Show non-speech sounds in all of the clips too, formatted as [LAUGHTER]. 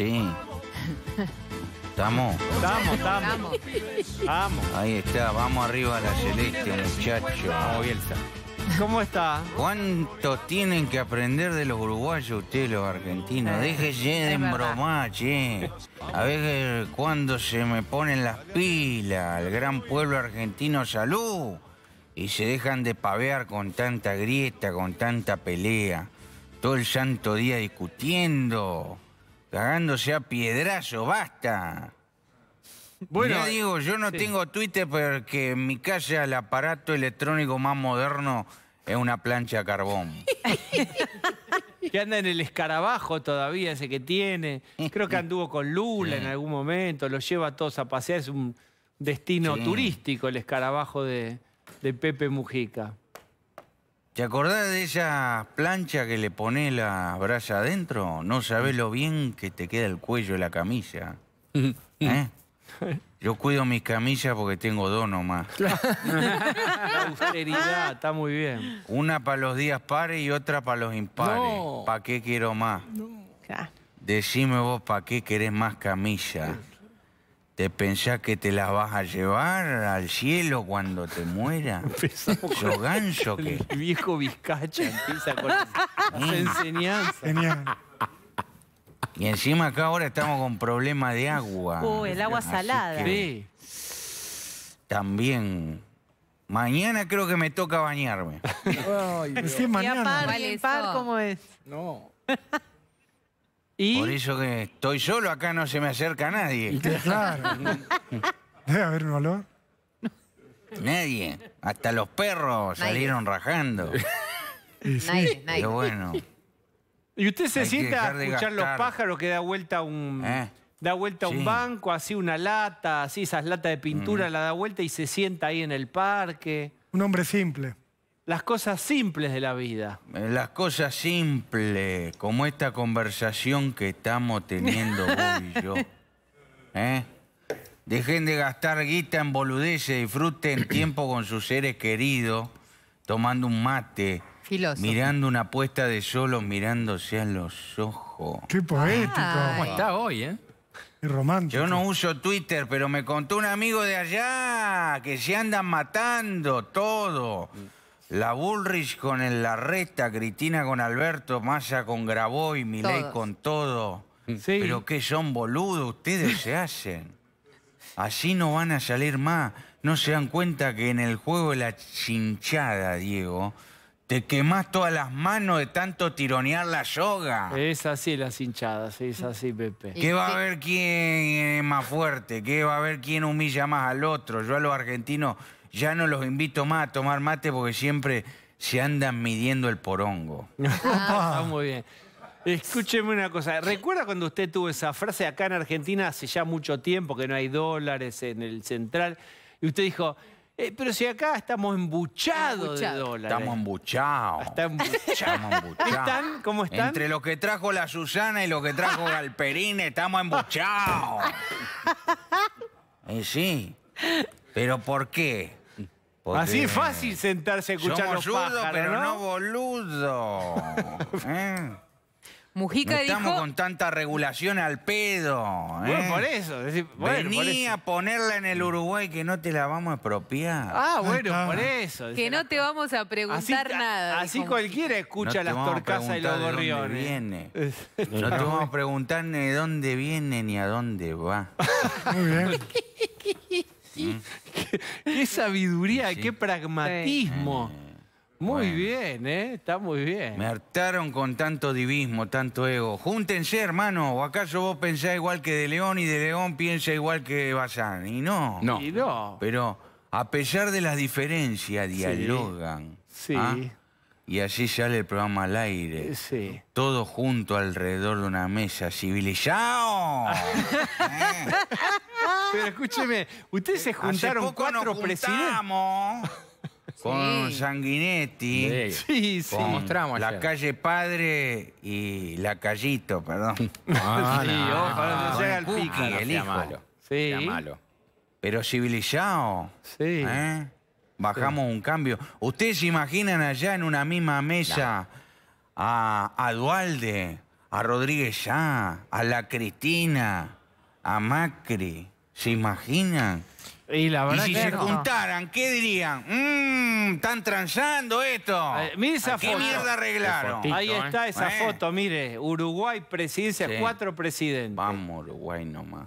Sí. ¿Estamos? Estamos, estamos. Ahí está, vamos arriba a la celeste, muchachos. Vamos, Bielsa. ¿Cómo está? ¿Cuánto tienen que aprender de los uruguayos ustedes, los argentinos? Eh, Dejen de embromar, che. A ver eh, cuando se me ponen las pilas al gran pueblo argentino, salud. Y se dejan de pavear con tanta grieta, con tanta pelea. Todo el santo día discutiendo cagándose a piedrazo, basta. Bueno, digo, yo no tengo Twitter porque en mi casa el aparato electrónico más moderno es una plancha a carbón. [LAUGHS] que anda en el escarabajo todavía ese que tiene. Creo que anduvo con Lula en algún momento, lo lleva a todos a pasear. Es un destino turístico el escarabajo de Pepe Mujica. ¿Te acordás de esa plancha que le pone la brasa adentro? No sabes lo bien que te queda el cuello y la camisa. [LAUGHS] ¿Eh? Yo cuido mis camisas porque tengo dos nomás. [LAUGHS] La austeridad, está muy bien. Una para los días pares y otra para los impares. ¿Para qué quiero más? Decime vos, ¿para qué querés más camilla? ¿Te pensás que te las vas a llevar al cielo cuando te muera? ¿Yo gancho. que El viejo Vizcacha empieza con [LAUGHS] las enseñanzas. Y encima acá ahora estamos con problemas de agua. Oh, el agua salada. Sí. También. Mañana creo que me toca bañarme. Ay, [LAUGHS] mañana. par ¿Cómo es? No. [LAUGHS] Por eso que estoy solo, acá no se me acerca nadie. Claro. [LAUGHS] Debe haber un olor. Nadie. Hasta los perros salieron rajando. Nadie, nadie. Pero bueno. ¿Y usted se sienta a escuchar los pájaros que da vuelta un... ¿Eh? Da vuelta un banco, así una lata, así esas latas de pintura, mm. la da vuelta y se sienta ahí en el parque. Un hombre simple las cosas simples de la vida. Eh, las cosas simples, como esta conversación que estamos teniendo vos y yo. [LAUGHS] ¿Eh? Dejen de gastar guita en boludeces, disfruten [CLEARS THROAT] tiempo con sus seres queridos, tomando un mate, mirando una puesta de solos. mirándose a los ojos. ¡Qué poético! está hoy, eh? Qué romántico. Yo no uso Twitter, pero me contó un amigo de allá que se andan matando todo. La Bullrich con el Larreta, Cristina con Alberto, Massa con Graboy, Milei con todo. Pero qué son boludos, ustedes se hacen. Así no van a salir más. No se dan cuenta que en el juego de la chinchada, Diego, te quemás todas las manos de tanto tironear la yoga. Es así las hinchadas, es así, Pepe. ¿Qué va a haber quién es más fuerte? ¿Qué va a haber quién humilla más al otro? Yo a los argentinos ya no los invito más a tomar mate porque siempre se andan midiendo el porongo. [LAUGHS] Está muy bien. Escúcheme una cosa, ¿recuerda cuando usted tuvo esa frase acá en Argentina hace ya mucho tiempo que no hay dólares en el central? Y usted dijo, eh, pero si acá estamos embuchados Estamos embuchados. Está embuchado. Estamos embuchados. ¿Están? ¿Cómo están? Entre lo que trajo la Susana y lo que trajo [LAUGHS] Galperín, estamos embuchados. sí. ¿Pero por qué? Así es fácil sentarse a escuchar los pájaros, pero ¿no? boludo. ¿eh? estamos con tanta regulación al pedo. Bueno, ¿eh? por eso. Decir, Vení a ponerla en el Uruguay que no te la vamos a apropiar. Ah, bueno, por eso. que [LAUGHS] no te vamos a preguntar nada. Así cualquiera escucha las torcasas y los gorriones. no te vamos a preguntar ni de dónde viene ni a dónde va. [LAUGHS] Muy bien. [LAUGHS] qué, sabiduría, qué pragmatismo. Eh. Muy bien, ¿eh? Está muy bien. Me hartaron con tanto divismo, tanto ego. Júntense, hermano. ¿O acaso vos pensás igual que De León y De León piensa igual que Bazán? Y no. No. no. Pero a pesar de las diferencias, dialogan. Sí. ¿ah? Y así sale el programa al aire. Eh, sí. Todo junto alrededor de una mesa. ¡Civilizado! Oh. [LAUGHS] Pero escúcheme, ustedes se eh. juntaron cuatro presidentes con Sanguinetti. Sí, la calle Padre y la Callito, perdón. sí, malo. Pero civilizado. ¿eh? Bajamos un cambio. ¿Ustedes se imaginan allá en una misma mesa a, a Dualde, a Rodríguez ya a la Cristina, a Macri, ¿Se imaginan? Y la verdad si se juntaran, ¿qué dirían? Mmm, están tranchando esto. Eh, esa foto. mierda arreglaron? Ahí está ¿eh? esa eh. foto, mire. Uruguay, presidencia, cuatro presidentes. Vamos, Uruguay nomás.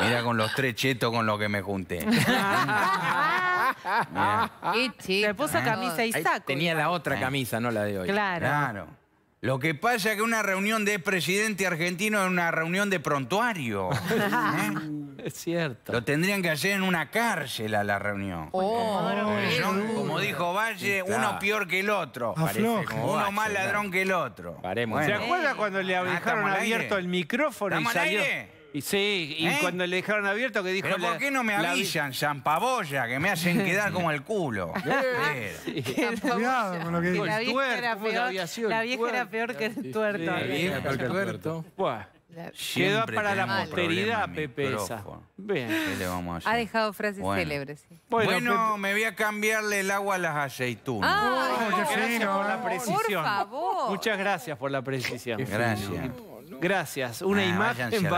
Mira con los tres chetos con los que me junté. [LAUGHS] Qué puso camisa y saco. tenía la otra camisa, no la de hoy. Claro. Lo que pasa es que una reunión de presidente argentino es una reunión de prontuario. [LAUGHS] ¿eh? Es cierto. Lo tendrían que hacer en una cárcel a la reunión. Oh, ¿Eh? Como dijo Valle, uno peor que el otro. uno más ladrón que el otro. ¿Se acuerda cuando le dejaron ah, abierto el micrófono y salió? sí, y ¿Eh? cuando le dejaron abierto que dijo... ¿Pero por qué no me avisan, champaboya? que me hacen [LAUGHS] quedar como el culo? [LAUGHS] Cuidado con lo que dijo. La vieja, era, peor, la vieja era peor que el tuerto. La vieja el tuerto. para la posteridad, Pepe, Ha dejado frases célebres. Bueno, me voy a cambiarle el agua a las aceitunas. Ah. por la precisión. Por favor. Muchas gracias por la precisión. Gracias. Gracias. Una ah, imagen...